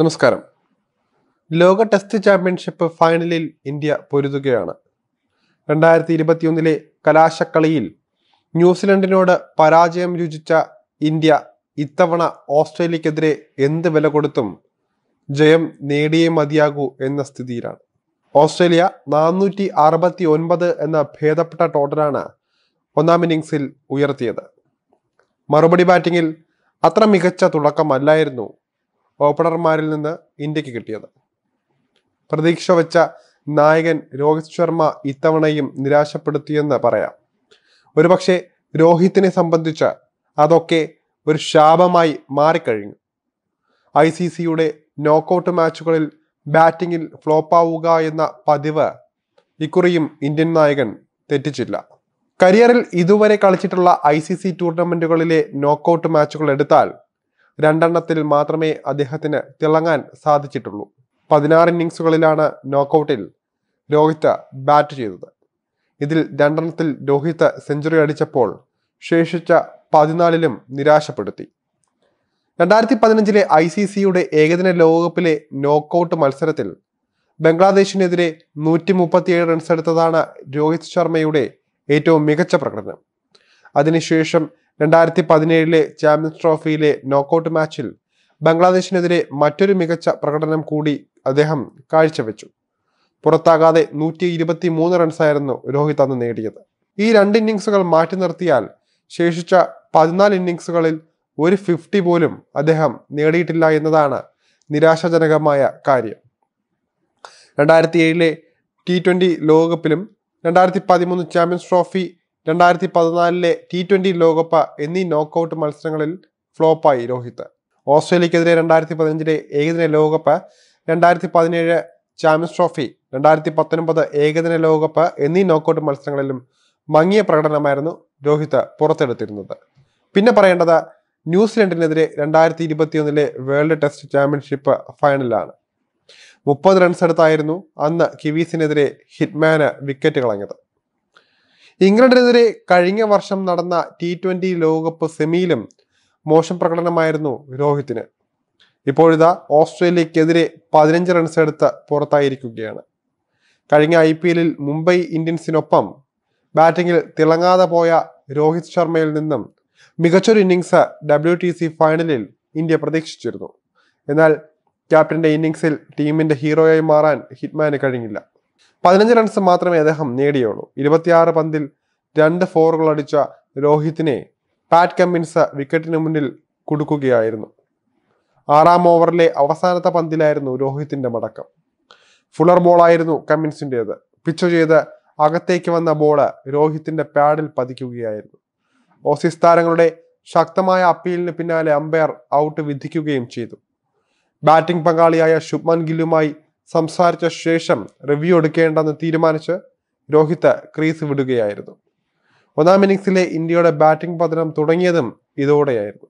നമസ്കാരം ലോക test championship ഫൈനലിൽ ഇന്ത്യ പൊരുതുകയാണ് രണ്ടായിരത്തി ഇരുപത്തിയൊന്നിലെ കലാശക്കളിയിൽ ന്യൂസിലൻഡിനോട് പരാജയം രുചിച്ച ഇന്ത്യ ഇത്തവണ ഓസ്ട്രേലിയക്കെതിരെ എന്ത് വില കൊടുത്തും ജയം നേടിയേ മതിയാകൂ എന്ന സ്ഥിതിയിലാണ് ഓസ്ട്രേലിയ നാനൂറ്റി അറുപത്തി ഒൻപത് എന്ന ഭേദപ്പെട്ട ടോട്ടലാണ് ഒന്നാം ഇന്നിങ്സിൽ ഉയർത്തിയത് മറുപടി ബാറ്റിങ്ങിൽ അത്ര മികച്ച തുടക്കമല്ലായിരുന്നു ഓപ്പണർമാരിൽ നിന്ന് ഇന്ത്യക്ക് കിട്ടിയത് പ്രതീക്ഷ വെച്ച നായകൻ രോഹിത് ശർമ്മ ഇത്തവണയും നിരാശപ്പെടുത്തിയെന്ന് പറയാം ഒരുപക്ഷെ രോഹിത്തിനെ സംബന്ധിച്ച് അതൊക്കെ ഒരു ശാപമായി മാറിക്കഴിഞ്ഞു ഐ സി സിയുടെ നോക്കൌട്ട് മാച്ചുകളിൽ ബാറ്റിങ്ങിൽ ഫ്ലോപ്പാവുക എന്ന പതിവ് ഇക്കുറിയും ഇന്ത്യൻ നായകൻ തെറ്റിച്ചില്ല കരിയറിൽ ഇതുവരെ കളിച്ചിട്ടുള്ള ഐ സി സി ടൂർണമെന്റുകളിലെ നോക്കൌട്ട് മാച്ചുകൾ എടുത്താൽ രണ്ടെണ്ണത്തിൽ മാത്രമേ അദ്ദേഹത്തിന് തിളങ്ങാൻ സാധിച്ചിട്ടുള്ളൂ പതിനാറ് ഇന്നിങ്സുകളിലാണ് നോക്കൌട്ടിൽ രോഹിത് ബാറ്റ് ചെയ്തത് ഇതിൽ രണ്ടെണ്ണത്തിൽ രോഹിത് സെഞ്ചുറി അടിച്ചപ്പോൾ ശേഷിച്ച പതിനാലിലും നിരാശപ്പെടുത്തി രണ്ടായിരത്തി പതിനഞ്ചിലെ ഐ സി സിയുടെ ഏകദിന ലോകകപ്പിലെ നോക്കൌട്ട് മത്സരത്തിൽ ബംഗ്ലാദേശിനെതിരെ നൂറ്റി മുപ്പത്തിയേഴ് റൺസ് എടുത്തതാണ് രോഹിത് ശർമ്മയുടെ ഏറ്റവും മികച്ച പ്രകടനം അതിനുശേഷം രണ്ടായിരത്തി പതിനേഴിലെ ചാമ്പ്യൻസ് ട്രോഫിയിലെ നോക്കൌട്ട് മാച്ചിൽ ബംഗ്ലാദേശിനെതിരെ മറ്റൊരു മികച്ച പ്രകടനം കൂടി അദ്ദേഹം കാഴ്ചവെച്ചു പുറത്താകാതെ നൂറ്റി ഇരുപത്തി മൂന്ന് റൺസായിരുന്നു രോഹിത് അന്ന് നേടിയത് ഈ രണ്ട് ഇന്നിങ്സുകൾ മാറ്റി നിർത്തിയാൽ ശേഷിച്ച പതിനാല് ഇന്നിങ്സുകളിൽ ഒരു ഫിഫ്റ്റി പോലും അദ്ദേഹം നേടിയിട്ടില്ല എന്നതാണ് നിരാശാജനകമായ കാര്യം രണ്ടായിരത്തി ഏഴിലെ ടി ട്വൻ്റി ലോകകപ്പിലും രണ്ടായിരത്തി പതിമൂന്ന് ചാമ്പ്യൻസ് ട്രോഫി രണ്ടായിരത്തി പതിനാലിലെ ടി ട്വൻ്റി ലോകകപ്പ് എന്നീ നോക്കൌട്ട് മത്സരങ്ങളിൽ ഫ്ലോപ്പായി രോഹിത് ഓസ്ട്രേലിയക്കെതിരെ രണ്ടായിരത്തി പതിനഞ്ചിലെ ഏകദിന ലോകകപ്പ് രണ്ടായിരത്തി പതിനേഴ് ചാമ്പ്യൻസ് ട്രോഫി രണ്ടായിരത്തി പത്തൊൻപത് ഏകദിന ലോകകപ്പ് എന്നീ നോക്കൌട്ട് മത്സരങ്ങളിലും മങ്ങിയ പ്രകടനമായിരുന്നു രോഹിത് പുറത്തെടുത്തിരുന്നത് പിന്നെ പറയേണ്ടത് ന്യൂസിലൻഡിനെതിരെ രണ്ടായിരത്തി ഇരുപത്തിയൊന്നിലെ വേൾഡ് ടെസ്റ്റ് ചാമ്പ്യൻഷിപ്പ് ഫൈനലാണ് മുപ്പത് റൺസ് എടുത്തായിരുന്നു അന്ന് കിവീസിനെതിരെ ഹിറ്റ്മാന് വിക്കറ്റ് കളഞ്ഞത് ഇംഗ്ലണ്ടിനെതിരെ കഴിഞ്ഞ വർഷം നടന്ന ടി ട്വന്റി ലോകകപ്പ് സെമിയിലും മോശം പ്രകടനമായിരുന്നു രോഹിത്തിന് ഇപ്പോഴിതാ ഓസ്ട്രേലിയക്കെതിരെ പതിനഞ്ച് റൺസ് എടുത്ത് പുറത്തായിരിക്കുകയാണ് കഴിഞ്ഞ ഐ പി എല്ലിൽ മുംബൈ ഇന്ത്യൻസിനൊപ്പം ബാറ്റിംഗിൽ തിളങ്ങാതെ പോയ രോഹിത് ശർമ്മയിൽ നിന്നും മികച്ചൊരു ഇന്നിങ്സ് ഡബ്ല്യു ടി സി ഫൈനലിൽ ഇന്ത്യ പ്രതീക്ഷിച്ചിരുന്നു എന്നാൽ ക്യാപ്റ്റന്റെ ഇന്നിങ്സിൽ ടീമിന്റെ ഹീറോയായി മാറാൻ ഹിറ്റ്മാന് കഴിഞ്ഞില്ല പതിനഞ്ച് റൺസ് മാത്രമേ അദ്ദേഹം നേടിയുള്ളൂ ഇരുപത്തിയാറ് പന്തിൽ രണ്ട് ഫോറുകൾ അടിച്ച രോഹിത്തിനെ പാറ്റ് കമ്മിൻസ് വിക്കറ്റിന് മുന്നിൽ കുടുക്കുകയായിരുന്നു ആറാം ഓവറിലെ അവസാനത്തെ പന്തിലായിരുന്നു രോഹിത്തിന്റെ മടക്കം ഫുളർ ബോളായിരുന്നു കമ്മിൻസിൻ്റെത് പിച്ച് ചെയ്ത് അകത്തേക്ക് വന്ന ബോള് രോഹിത്തിന്റെ പാഡിൽ പതിക്കുകയായിരുന്നു ഓസീസ് താരങ്ങളുടെ ശക്തമായ അപ്പീലിന് പിന്നാലെ അമ്പയർ ഔട്ട് വിധിക്കുകയും ചെയ്തു ബാറ്റിംഗ് പങ്കാളിയായ ശുഭ്മാൻ ഗില്ലുമായി സംസാരിച്ച ശേഷം റിവ്യൂ എടുക്കേണ്ടെന്ന് തീരുമാനിച്ച് രോഹിത് ക്രീസ് വിടുകയായിരുന്നു ഒന്നാം ഇന്നിങ്സിലെ ഇന്ത്യയുടെ ബാറ്റിംഗ് പതനം തുടങ്ങിയതും ഇതോടെയായിരുന്നു